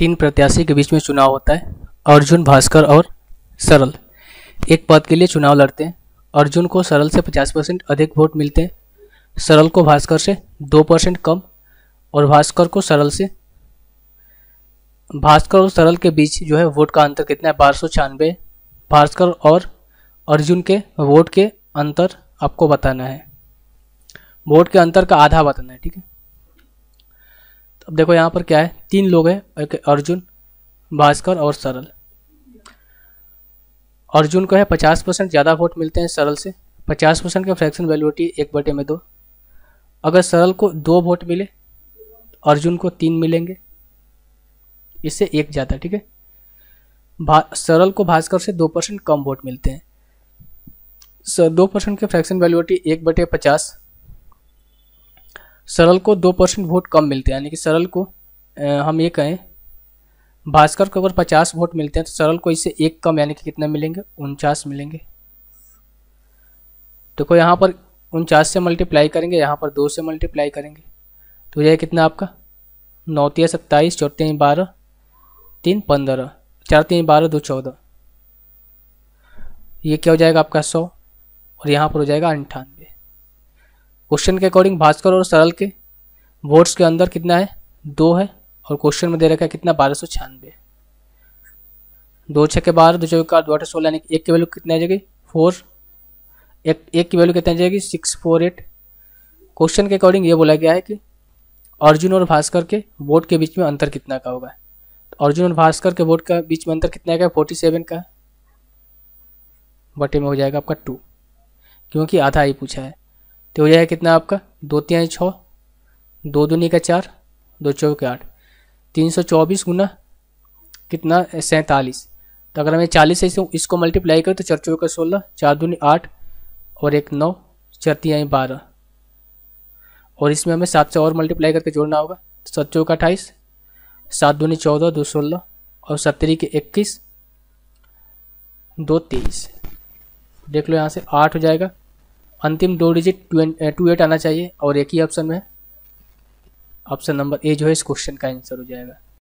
तीन प्रत्याशी के बीच में चुनाव होता है अर्जुन भास्कर और सरल एक पद के लिए चुनाव लड़ते हैं अर्जुन को सरल से 50 परसेंट अधिक वोट मिलते हैं सरल को भास्कर से 2 परसेंट कम और भास्कर को सरल से भास्कर और सरल के बीच जो है वोट का अंतर कितना है बारह सौ भास्कर और अर्जुन के वोट के अंतर आपको बताना है वोट के अंतर का आधा बताना है ठीक है अब देखो यहाँ पर क्या है तीन लोग हैं एक अर्जुन भास्कर और सरल अर्जुन को है पचास परसेंट ज़्यादा वोट मिलते हैं सरल से पचास परसेंट का फ्रैक्शन वैल्यूटी एक बटे में दो अगर सरल को दो वोट मिले अर्जुन को तीन मिलेंगे इससे एक ज़्यादा ठीक है सरल को भास्कर से दो परसेंट कम वोट मिलते हैं दो परसेंट के फ्रैक्शन वैल्यूटी एक बटे पचास सरल को दो परसेंट वोट कम मिलते हैं यानी कि सरल को आ, हम ये कहें भास्कर को अगर पचास वोट मिलते हैं तो सरल को इससे एक कम यानी कि कितना मिलेंगे उनचास मिलेंगे देखो यहाँ पर उनचास से मल्टीप्लाई करेंगे यहाँ पर दो से मल्टीप्लाई करेंगे तो यह कितना आपका नौतिया सत्ताईस चौर बारह तीन पंद्रह चार तीन बारह दो चौदह ये क्या हो जाएगा आपका सौ और यहाँ पर हो जाएगा अंठानवे क्वेश्चन के अकॉर्डिंग भास्कर और सरल के वोट्स के अंदर कितना है दो है और क्वेश्चन में दे रखा है कितना बारह सौ छियानवे दो छः के बारह दो चौके दो आठ सोलह यानी एक की वैल्यू कितनी आ जाएगी फोर एक एक की वैल्यू कितनी आ जाएगी सिक्स फोर एट क्वेश्चन के अकॉर्डिंग ये बोला गया है कि अर्जुन और भास्कर के वोट के बीच में अंतर कितना का होगा तो अर्जुन और भास्कर के वोट का बीच में अंतर कितना का फोर्टी सेवन का बटे में हो जाएगा आपका टू क्योंकि आधा ही पूछा है तो हो जाएगा कितना आपका दो तिहाई छः दो दूनी का चार दो चौके आठ तीन सौ चौबीस गुना कितना सैंतालीस तो अगर हमें चालीस से इसको, इसको मल्टीप्लाई करें तो चार चौके सोलह चार दूनी आठ और एक नौ चार तिहाई बारह और इसमें हमें सात सौ और मल्टीप्लाई करके जोड़ना होगा तो सात का अट्ठाईस सात दूनी चौदह दो सोलह और सत्तरी के इक्कीस दो तेईस देख लो यहाँ से आठ हो जाएगा अंतिम दो डिजिट टू एट आना चाहिए और एक ही ऑप्शन में ऑप्शन नंबर ए जो है इस क्वेश्चन का आंसर हो जाएगा